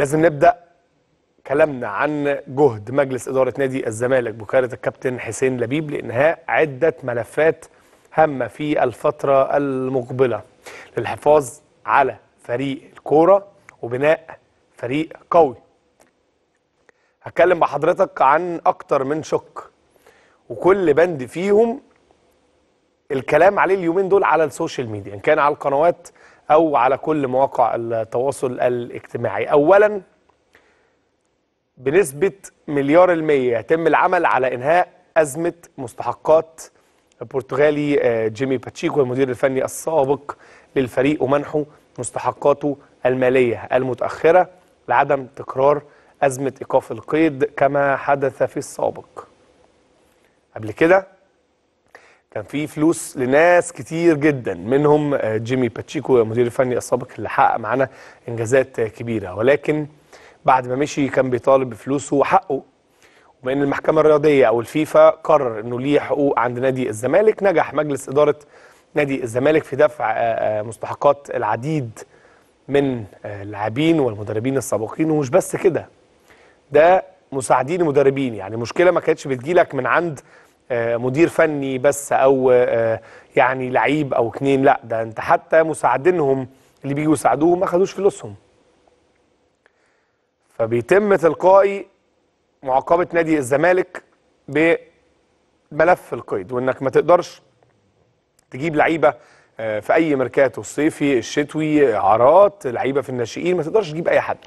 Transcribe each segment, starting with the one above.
لازم نبدا كلامنا عن جهد مجلس اداره نادي الزمالك بقياده الكابتن حسين لبيب لانهاء عده ملفات هامه في الفتره المقبله للحفاظ على فريق الكوره وبناء فريق قوي هتكلم مع حضرتك عن اكتر من شق وكل بند فيهم الكلام عليه اليومين دول على السوشيال ميديا ان كان على القنوات أو على كل مواقع التواصل الاجتماعي أولا بنسبة مليار المية يتم العمل على إنهاء أزمة مستحقات البرتغالي آه، جيمي باتشيكو المدير الفني السابق للفريق ومنحه مستحقاته المالية المتأخرة لعدم تكرار أزمة إيقاف القيد كما حدث في السابق قبل كده كان في فلوس لناس كتير جدا منهم آه، جيمي باتشيكو المدير الفني السابق اللي حقق معانا انجازات كبيره ولكن بعد ما مشي كان بيطالب بفلوسه وحقه وبما ان المحكمه الرياضيه او الفيفا قرر انه ليه حقوق عند نادي الزمالك نجح مجلس اداره نادي الزمالك في دفع آه، آه، مستحقات العديد من اللاعبين والمدربين السابقين ومش بس كده ده مساعدين المدربين يعني مشكله ما كانتش بتجيلك من عند آه، مدير فني بس او آه، يعني لعيب او اتنين لا ده انت حتى مساعدينهم اللي بيجوا يساعدوهم ما خدوش فلوسهم فبيتم تلقائي معاقبه نادي الزمالك بملف القيد وانك ما تقدرش تجيب لعيبه آه، في اي ميركاتو الصيفي الشتوي عارات لعيبه في الناشئين ما تقدرش تجيب اي حد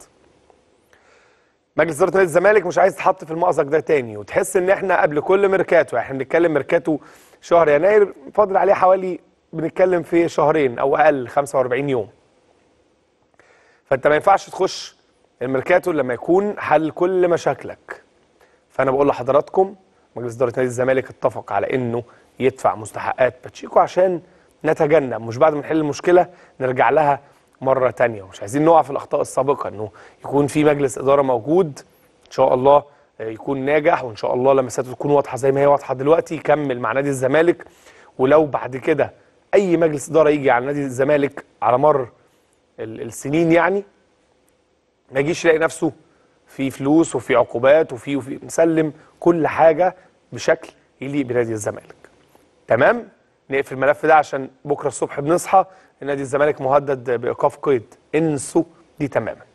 مجلس اداره نادي الزمالك مش عايز يتحط في المأزق ده تاني وتحس ان احنا قبل كل ميركاتو احنا بنتكلم ميركاتو شهر يناير فاضل عليه حوالي بنتكلم في شهرين او اقل 45 يوم فانت ما ينفعش تخش الميركاتو لما يكون حل كل مشاكلك فانا بقول لحضراتكم مجلس اداره نادي الزمالك اتفق على انه يدفع مستحقات باتشيكو عشان نتجنب مش بعد ما نحل المشكله نرجع لها مره تانية ومش عايزين نقع في الاخطاء السابقه انه يكون في مجلس اداره موجود ان شاء الله آه، يكون ناجح وان شاء الله لمساته تكون واضحه زي ما هي واضحه دلوقتي يكمل مع نادي الزمالك ولو بعد كده اي مجلس اداره يجي على نادي الزمالك على مر السنين يعني ما يجيش يلاقي نفسه في فلوس وفي عقوبات وفي وفي نسلم كل حاجه بشكل يليق بنادي الزمالك تمام نقفل الملف ده عشان بكره الصبح بنصحى نادي الزمالك مهدد بايقاف قيد انسوا دي تماما